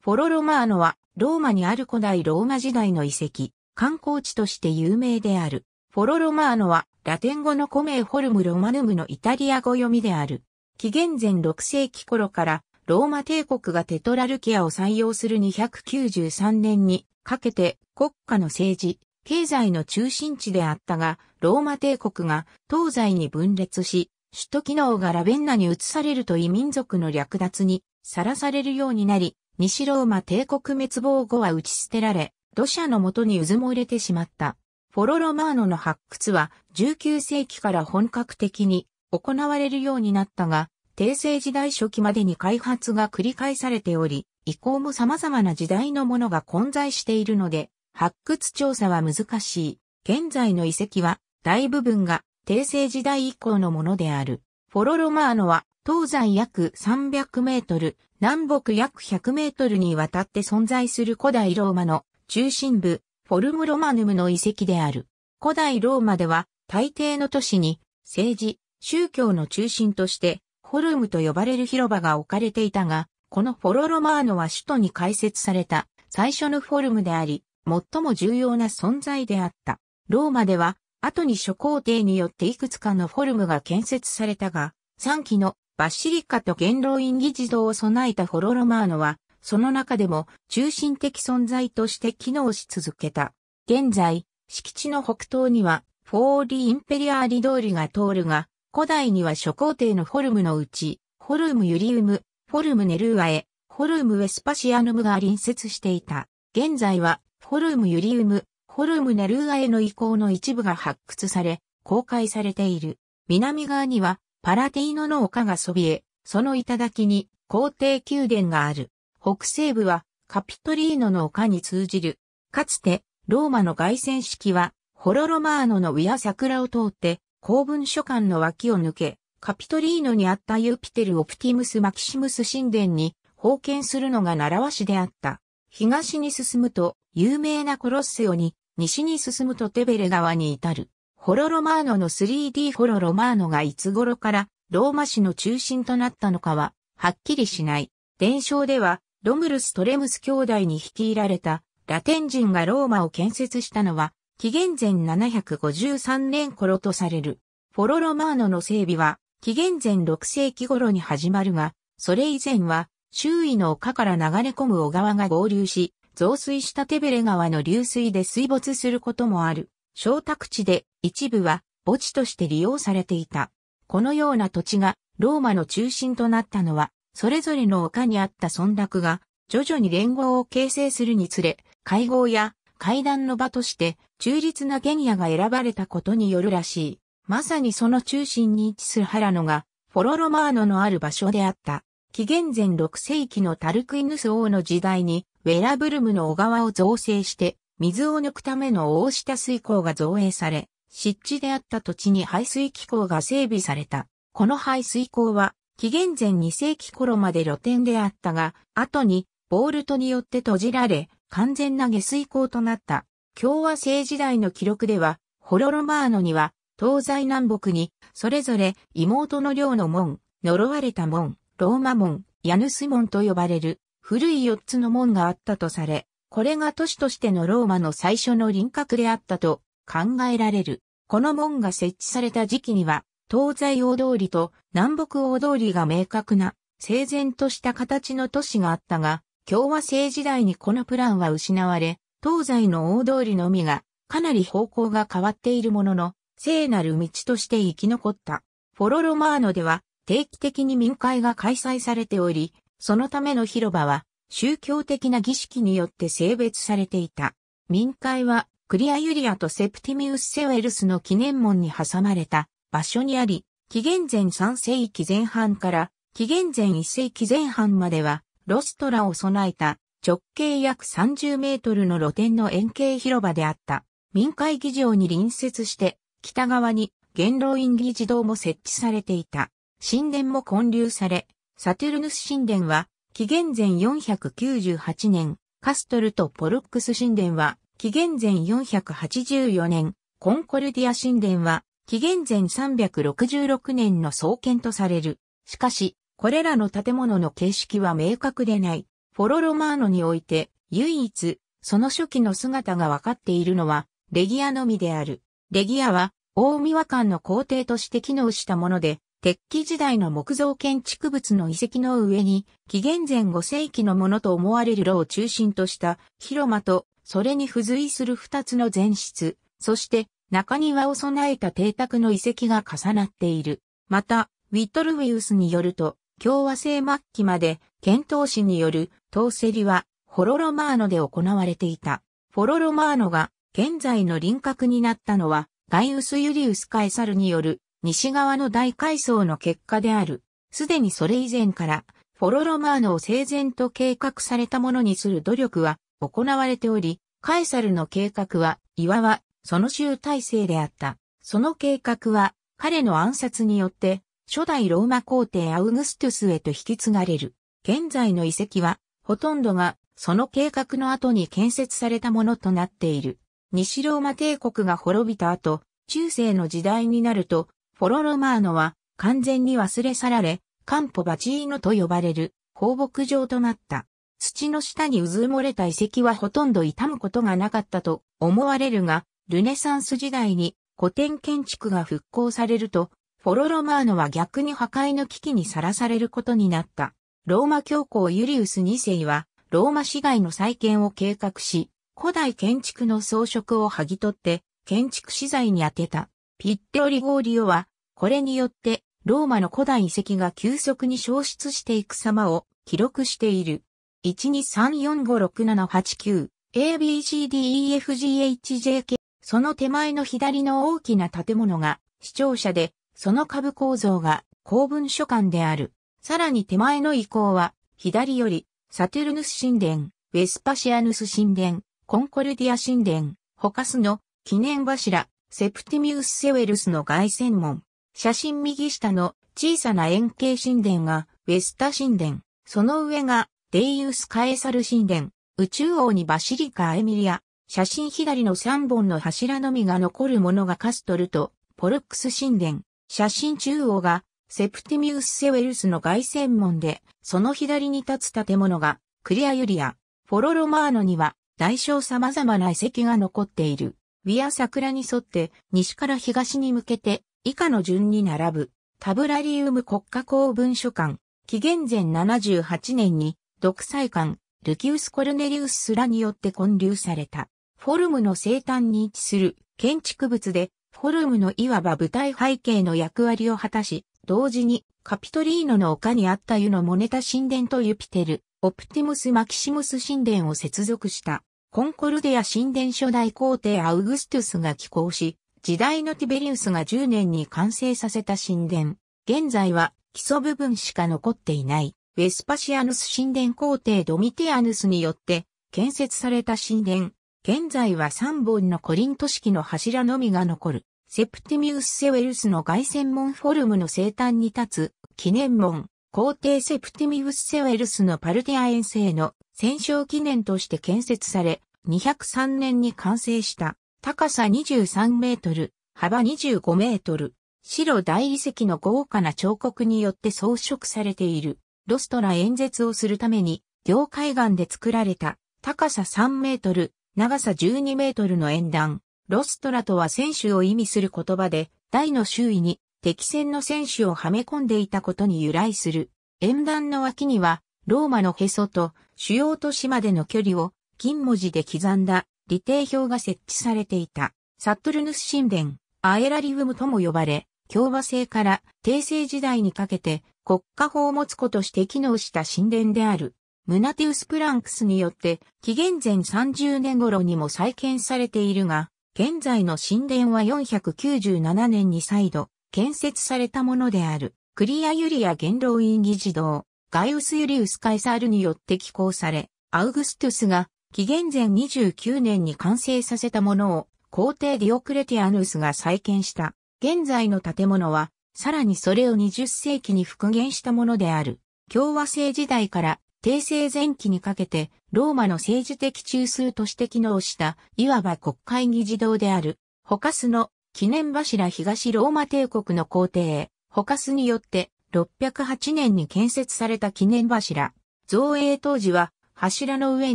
フォロ・ロマーノは、ローマにある古代ローマ時代の遺跡、観光地として有名である。フォロ・ロマーノは、ラテン語のコメホルム・ロマヌムのイタリア語読みである。紀元前6世紀頃から、ローマ帝国がテトラルキアを採用する293年にかけて国家の政治、経済の中心地であったが、ローマ帝国が東西に分裂し、首都機能がラベンナに移されると異民族の略奪にさらされるようになり、西ローマ帝国滅亡後は打ち捨てられ、土砂の元に渦も入れてしまった。フォロロマーノの発掘は19世紀から本格的に行われるようになったが、帝政時代初期までに開発が繰り返されており、以降も様々な時代のものが混在しているので、発掘調査は難しい。現在の遺跡は大部分が帝政時代以降のものである。フォロロマーノは東西約300メートル、南北約100メートルにわたって存在する古代ローマの中心部、フォルムロマヌムの遺跡である。古代ローマでは、大抵の都市に、政治、宗教の中心として、フォルムと呼ばれる広場が置かれていたが、このフォロロマーノは首都に開設された最初のフォルムであり、最も重要な存在であった。ローマでは、後に諸皇帝によっていくつかのフォルムが建設されたが、3期のバシリカと元老院議事堂を備えたフォロロマーノは、その中でも中心的存在として機能し続けた。現在、敷地の北東には、フォーリインペリアーリ通りが通るが、古代には諸皇帝のフォルムのうち、フォルムユリウム、フォルムネルーアへ、フォルムウェスパシアヌムが隣接していた。現在は、フォルムユリウム、フォルムネルーアへの遺構の一部が発掘され、公開されている。南側には、パラティーノの丘がそびえ、その頂に皇帝宮殿がある。北西部はカピトリーノの丘に通じる。かつてローマの凱旋式はホロロマーノのウィア桜を通って公文書館の脇を抜け、カピトリーノにあったユーピテル・オプティムス・マキシムス神殿に封建するのが習わしであった。東に進むと有名なコロッセオに、西に進むとテベレ川に至る。ホロロマーノの 3D ホロロマーノがいつ頃からローマ市の中心となったのかは、はっきりしない。伝承では、ロムルス・トレムス兄弟に率いられたラテン人がローマを建設したのは、紀元前753年頃とされる。フォロロマーノの整備は、紀元前6世紀頃に始まるが、それ以前は、周囲の丘から流れ込む小川が合流し、増水したテベレ川の流水で水没することもある。小宅地で一部は墓地として利用されていた。このような土地がローマの中心となったのは、それぞれの丘にあった村落が徐々に連合を形成するにつれ、会合や会談の場として中立な原野が選ばれたことによるらしい。まさにその中心に位置する原野が、フォロロマーノのある場所であった。紀元前6世紀のタルクイヌス王の時代に、ウェラブルムの小川を造成して、水を抜くための大下水溝が造営され、湿地であった土地に排水機構が整備された。この排水溝は、紀元前2世紀頃まで露天であったが、後に、ボールトによって閉じられ、完全な下水溝となった。共和制時代の記録では、ホロロマーノには、東西南北に、それぞれ妹の寮の門、呪われた門、ローマ門、ヤヌス門と呼ばれる、古い四つの門があったとされ、これが都市としてのローマの最初の輪郭であったと考えられる。この門が設置された時期には、東西大通りと南北大通りが明確な、整然とした形の都市があったが、共和制時代にこのプランは失われ、東西の大通りのみが、かなり方向が変わっているものの、聖なる道として生き残った。フォロロマーノでは定期的に民会が開催されており、そのための広場は宗教的な儀式によって性別されていた。民会は、クリアユリアとセプティミウス・セウェルスの記念門に挟まれた場所にあり、紀元前3世紀前半から紀元前1世紀前半までは、ロストラを備えた直径約30メートルの露天の円形広場であった。民会議場に隣接して、北側に元老院議事堂も設置されていた。神殿も建立され、サテルヌス神殿は紀元前498年、カストルとポルックス神殿は、紀元前484年、コンコルディア神殿は、紀元前366年の創建とされる。しかし、これらの建物の形式は明確でない。フォロロマーノにおいて、唯一、その初期の姿が分かっているのは、レギアのみである。レギアは、大宮間の皇帝として機能したもので、鉄器時代の木造建築物の遺跡の上に、紀元前5世紀のものと思われる炉を中心とした広間と、それに付随する2つの前室、そして中庭を備えた邸宅の遺跡が重なっている。また、ウィトルウィウスによると、共和制末期まで、遣唐使による統セリは、ホロロマーノで行われていた。フォロロマーノが、現在の輪郭になったのは、ガイウス・ユリウス・カエサルによる西側の大改装の結果である。すでにそれ以前から、フォロロマーノを整然と計画されたものにする努力は行われており、カエサルの計画は、いわば、その集大成であった。その計画は、彼の暗殺によって、初代ローマ皇帝アウグストゥスへと引き継がれる。現在の遺跡は、ほとんどが、その計画の後に建設されたものとなっている。西ローマ帝国が滅びた後、中世の時代になると、フォロロマーノは完全に忘れ去られ、カンポバチーノと呼ばれる放牧場となった。土の下にうずもれた遺跡はほとんど傷むことがなかったと思われるが、ルネサンス時代に古典建築が復興されると、フォロロマーノは逆に破壊の危機にさらされることになった。ローマ教皇ユリウス2世は、ローマ市街の再建を計画し、古代建築の装飾を剥ぎ取って、建築資材に当てた。ピッテオリゴーリオは、これによって、ローマの古代遺跡が急速に消失していく様を記録している。123456789ABCDEFGHJK その手前の左の大きな建物が視聴者で、その下部構造が公文書館である。さらに手前の遺構は、左より、サテルヌス神殿、ウェスパシアヌス神殿、コンコルディア神殿、ホカスの記念柱、セプティミウス・セウェルスの外旋門。写真右下の小さな円形神殿がウェスタ神殿。その上がデイウス・カエサル神殿。宇宙王にバシリカ・エミリア。写真左の3本の柱のみが残るものがカストルとポルックス神殿。写真中央がセプティミウス・セウェルスの外旋門で、その左に立つ建物がクリアユリア。フォロロマーノには大小様々な遺跡が残っている。ウィア桜に沿って西から東に向けて以下の順に並ぶタブラリウム国家公文書館、紀元前78年に独裁官ルキウス・コルネリウス・スラによって建立されたフォルムの生誕に位置する建築物でフォルムのいわば舞台背景の役割を果たし、同時にカピトリーノの丘にあった湯のモネタ神殿とユピテル、オプティムス・マキシムス神殿を接続した。コンコルデア神殿初代皇帝アウグストゥスが寄港し、時代のティベリウスが10年に完成させた神殿。現在は基礎部分しか残っていない。ウェスパシアヌス神殿皇帝ドミティアヌスによって建設された神殿。現在は3本のコリント式の柱のみが残る。セプティミウス・セウェルスの凱旋門フォルムの生誕に立つ記念門。皇帝セプティミウス・セウェルスのパルティア遠征の戦勝記念として建設され、203年に完成した高さ23メートル、幅25メートル、白大理石の豪華な彫刻によって装飾されている、ロストラ演説をするために、両海岸で作られた、高さ3メートル、長さ12メートルの演壇、ロストラとは選手を意味する言葉で、台の周囲に敵戦の選手をはめ込んでいたことに由来する。演壇の脇には、ローマのへそと主要都市までの距離を金文字で刻んだ、理定表が設置されていた、サットルヌス神殿、アエラリウムとも呼ばれ、共和制から帝政時代にかけて国家法を持つ子として機能した神殿である。ムナテウス・プランクスによって紀元前30年頃にも再建されているが、現在の神殿は497年に再度建設されたものである。クリア・ユリア元老院議事堂、ガイウス・ユリウス・カイサールによって寄稿され、アウグストゥスが紀元前29年に完成させたものを皇帝ディオクレティアヌスが再建した。現在の建物は、さらにそれを20世紀に復元したものである。共和制時代から帝政前期にかけて、ローマの政治的中枢として機能した、いわば国会議事堂である、ホカスの記念柱東ローマ帝国の皇帝、ホカスによって608年に建設された記念柱。造営当時は、柱の上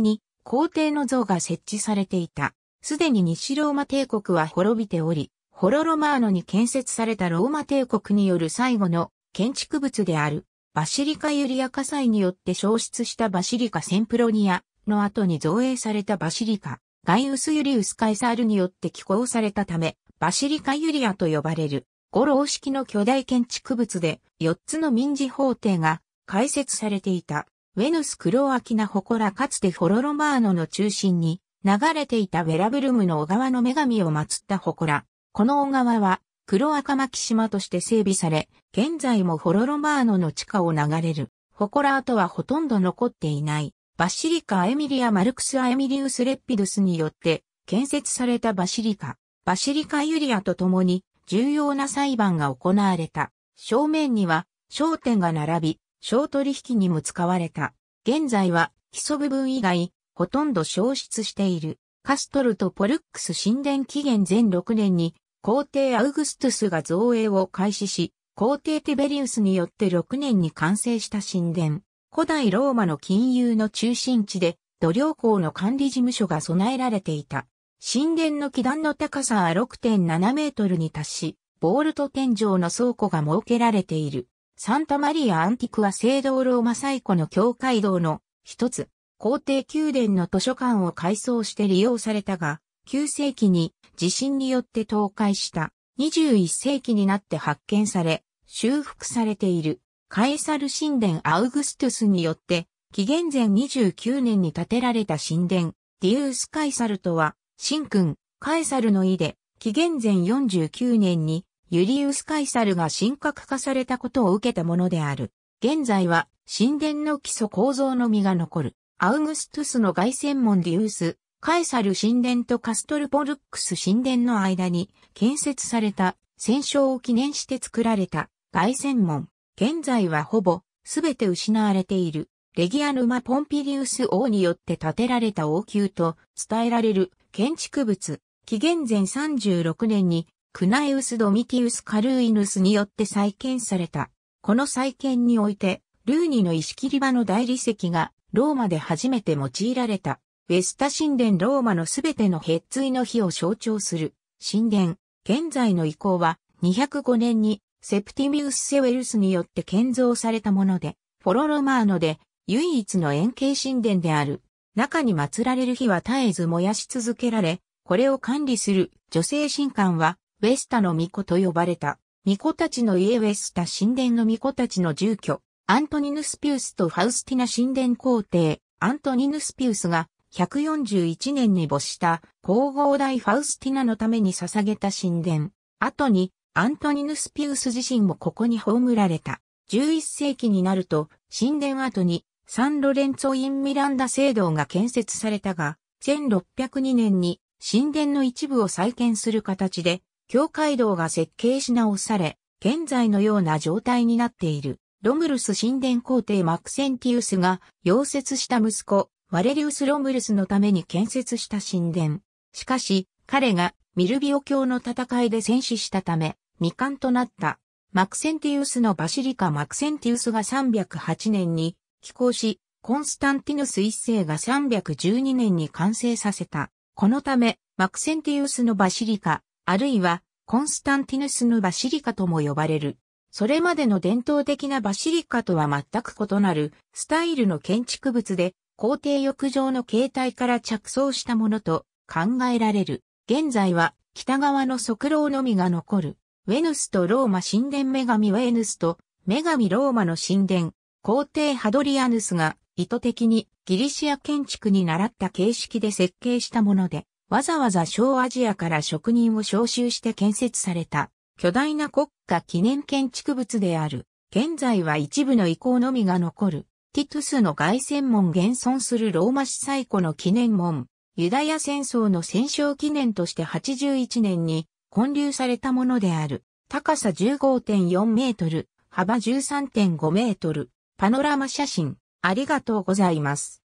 に皇帝の像が設置されていた。すでに西ローマ帝国は滅びており、ホロロマーノに建設されたローマ帝国による最後の建築物である、バシリカ・ユリア火災によって消失したバシリカ・センプロニアの後に造営されたバシリカ、ガイウス・ユリウス・カイサールによって寄港されたため、バシリカ・ユリアと呼ばれる、五老式の巨大建築物で、四つの民事法廷が開設されていた。ウェヌス・クロアキナ・ホコラかつてホロロマーノの中心に流れていたウェラブルムの小川の女神を祀ったホコラ。この小川は、黒赤巻島として整備され、現在もホロロマーノの地下を流れる。ホコラ跡はほとんど残っていない。バシリカ・エミリア・マルクス・アエミリウス・レッピドスによって建設されたバシリカ、バシリカ・ユリアと共に重要な裁判が行われた。正面には商店が並び、商取引にも使われた。現在は、基礎部分以外、ほとんど消失している。カストルとポルックス神殿紀元前6年に、皇帝アウグストゥスが造営を開始し、皇帝ティベリウスによって6年に完成した神殿。古代ローマの金融の中心地で、土良港の管理事務所が備えられていた。神殿の基壇の高さは6.7メートルに達し、ボールと天井の倉庫が設けられている。サンタマリア・アンティクア聖堂ローマ最古の教会堂の一つ、皇帝宮殿の図書館を改装して利用されたが、9世紀に地震によって倒壊した21世紀になって発見され、修復されているカエサル神殿アウグストゥスによって紀元前29年に建てられた神殿ディウス・カエサルとは神君カエサルの意で紀元前49年にユリウス・カイサルが神格化されたことを受けたものである。現在は神殿の基礎構造のみが残る。アウグストゥスの凱旋門デュウス、カエサル神殿とカストルポルックス神殿の間に建設された戦勝を記念して作られた凱旋門。現在はほぼすべて失われている。レギアヌマ・ポンピリウス王によって建てられた王宮と伝えられる建築物。紀元前36年にクナエウス・ドミティウス・カルーイヌスによって再建された。この再建において、ルーニの石切り場の大理石がローマで初めて用いられた。ウェスタ神殿ローマのすべてのヘッの日を象徴する神殿。現在の遺構は205年にセプティミウス・セウェルスによって建造されたもので、フォロロマーノで唯一の円形神殿である。中に祀られる日は絶えず燃やし続けられ、これを管理する女性神官はウェスタの巫女と呼ばれた。巫女たちの家ウェスタ神殿の巫女たちの住居、アントニヌスピウスとファウスティナ神殿皇帝、アントニヌスピウスが141年に没した皇后大ファウスティナのために捧げた神殿。後にアントニヌスピウス自身もここに葬られた。11世紀になると神殿後にサンロレンツォ・イン・ミランダ聖堂が建設されたが、1602年に神殿の一部を再建する形で教会堂が設計し直され、現在のような状態になっている。ロムルス神殿皇帝マクセンティウスが溶接した息子、ワレリウス・ロムルスのために建設した神殿。しかし、彼がミルビオ教の戦いで戦死したため、未完となった。マクセンティウスのバシリカ・マクセンティウスが308年に寄港し、コンスタンティヌス一世が312年に完成させた。このため、マクセンティウスのバシリカ、あるいはコンスタンティヌスのバシリカとも呼ばれる。それまでの伝統的なバシリカとは全く異なるスタイルの建築物で皇帝浴場の形態から着想したものと考えられる。現在は北側の側廊のみが残る。ウェヌスとローマ神殿女神ウェヌスと女神ローマの神殿皇帝ハドリアヌスが意図的にギリシア建築に習った形式で設計したもので、わざわざ小アジアから職人を招集して建設された巨大な国家記念建築物である。現在は一部の遺構のみが残る。ティトゥスの凱旋門現存するローマ市最古の記念門。ユダヤ戦争の戦勝記念として81年に建立されたものである。高さ15.4メートル、幅13.5メートル。パノラマ写真、ありがとうございます。